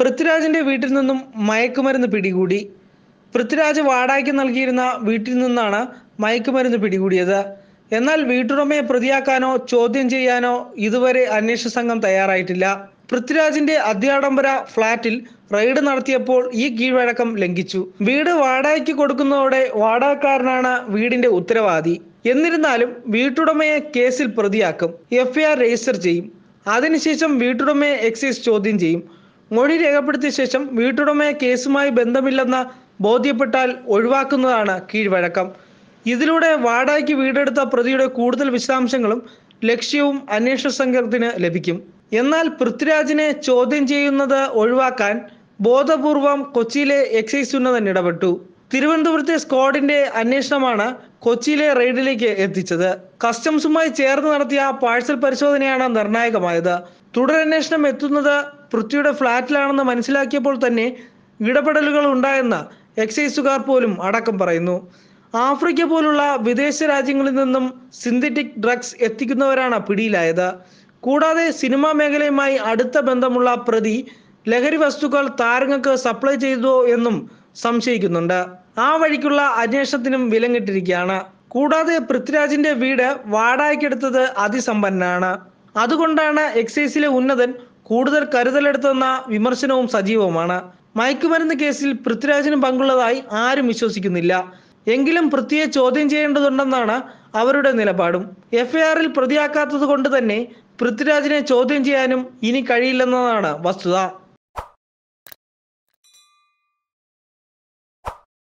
പൃഥ്വിരാജിന്റെ വീട്ടിൽ നിന്നും മയക്കുമരുന്ന് പിടികൂടി പൃഥ്വിരാജ് വാടകയ്ക്ക് നൽകിയിരുന്ന വീട്ടിൽ നിന്നാണ് മയക്കുമരുന്ന് പിടികൂടിയത് എന്നാൽ വീട്ടുടമയെ പ്രതിയാക്കാനോ ചോദ്യം ചെയ്യാനോ ഇതുവരെ അന്വേഷണ സംഘം തയ്യാറായിട്ടില്ല പൃഥ്വിരാജിന്റെ അത്യാഡംബര ഫ്ളാറ്റിൽ റെയ്ഡ് നടത്തിയപ്പോൾ ഈ കീഴ്വഴക്കം ലംഘിച്ചു വീട് വാടകയ്ക്ക് കൊടുക്കുന്നതോടെ വാടകക്കാരനാണ് വീടിന്റെ ഉത്തരവാദി എന്നിരുന്നാലും വീട്ടുടമയെ കേസിൽ പ്രതിയാക്കും എഫ്ഐആർ രജിസ്റ്റർ ചെയ്യും അതിനുശേഷം വീട്ടുടമയെ എക്സൈസ് ചോദ്യം ചെയ്യും മൊഴി രേഖപ്പെടുത്തിയ ശേഷം വീട്ടുടമയെ കേസുമായി ബന്ധമില്ലെന്ന് ബോധ്യപ്പെട്ടാൽ ഒഴിവാക്കുന്നതാണ് കീഴ്വഴക്കം ഇതിലൂടെ വാടകയ്ക്ക് വീടെടുത്ത പ്രതിയുടെ കൂടുതൽ വിശദാംശങ്ങളും ലക്ഷ്യവും അന്വേഷണ സംഘത്തിന് ലഭിക്കും എന്നാൽ പൃഥ്വിരാജിനെ ചോദ്യം ചെയ്യുന്നത് ഒഴിവാക്കാൻ ബോധപൂർവം കൊച്ചിയിലെ എക്സൈസ് ഉന്നതൻ ഇടപെട്ടു തിരുവനന്തപുരത്തെ സ്ക്വാഡിന്റെ അന്വേഷണമാണ് കൊച്ചിയിലെ റെയ്ഡിലേക്ക് എത്തിച്ചത് കസ്റ്റംസുമായി ചേർന്ന് നടത്തിയ പാഴ്സൽ പരിശോധനയാണ് നിർണായകമായത് തുടരന്വേഷണം എത്തുന്നത് പൃഥ്വിയുടെ ഫ്ളാറ്റിലാണെന്ന് മനസ്സിലാക്കിയപ്പോൾ തന്നെ ഇടപെടലുകൾ ഉണ്ടായെന്ന് എക്സൈസുകാർ പോലും അടക്കം പറയുന്നു ആഫ്രിക്ക പോലുള്ള വിദേശ രാജ്യങ്ങളിൽ നിന്നും സിന്തറ്റിക് ഡ്രഗ്സ് എത്തിക്കുന്നവരാണ് പിടിയിലായത് കൂടാതെ സിനിമാ മേഖലയുമായി അടുത്ത ബന്ധമുള്ള പ്രതി ലഹരി വസ്തുക്കൾ താരങ്ങൾക്ക് സപ്ലൈ ചെയ്തോ എന്നും സംശയിക്കുന്നുണ്ട് ആ വഴിക്കുള്ള അന്വേഷണത്തിനും വിലങ്ങിട്ടിരിക്കുകയാണ് കൂടാതെ പൃഥ്വിരാജിന്റെ വീട് വാടകയ്ക്കെടുത്തത് അതിസമ്പന്നാണ് അതുകൊണ്ടാണ് എക്സൈസിലെ ഉന്നതൻ കൂടുതൽ കരുതലെടുത്തെന്ന വിമർശനവും സജീവമാണ് മയക്കുമരുന്ന് കേസിൽ പൃഥ്വിരാജിനും പങ്കുള്ളതായി ആരും വിശ്വസിക്കുന്നില്ല എങ്കിലും പൃഥ്വിയെ ചോദ്യം ചെയ്യേണ്ടതുണ്ടെന്നാണ് അവരുടെ നിലപാടും എഫ്ഐആറിൽ പ്രതിയാക്കാത്തത് കൊണ്ട് തന്നെ പൃഥ്വിരാജിനെ ചോദ്യം ചെയ്യാനും ഇനി കഴിയില്ലെന്നതാണ് വസ്തുത